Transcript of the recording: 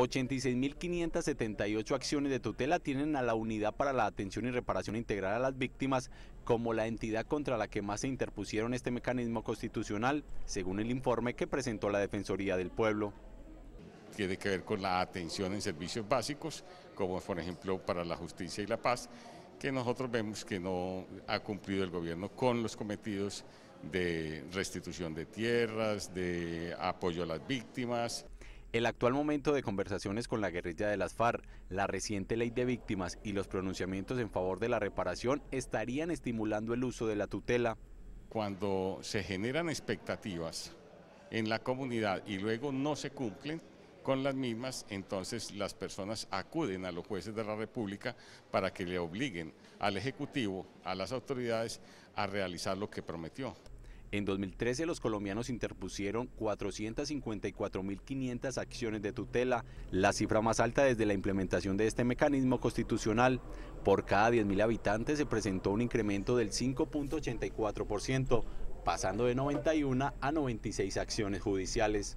86.578 acciones de tutela tienen a la Unidad para la Atención y Reparación Integral a las Víctimas como la entidad contra la que más se interpusieron este mecanismo constitucional, según el informe que presentó la Defensoría del Pueblo. Tiene que ver con la atención en servicios básicos, como por ejemplo para la justicia y la paz, que nosotros vemos que no ha cumplido el gobierno con los cometidos de restitución de tierras, de apoyo a las víctimas. El actual momento de conversaciones con la guerrilla de las FARC, la reciente ley de víctimas y los pronunciamientos en favor de la reparación estarían estimulando el uso de la tutela. Cuando se generan expectativas en la comunidad y luego no se cumplen con las mismas, entonces las personas acuden a los jueces de la República para que le obliguen al Ejecutivo, a las autoridades, a realizar lo que prometió. En 2013 los colombianos interpusieron 454.500 acciones de tutela, la cifra más alta desde la implementación de este mecanismo constitucional. Por cada 10.000 habitantes se presentó un incremento del 5.84%, pasando de 91 a 96 acciones judiciales.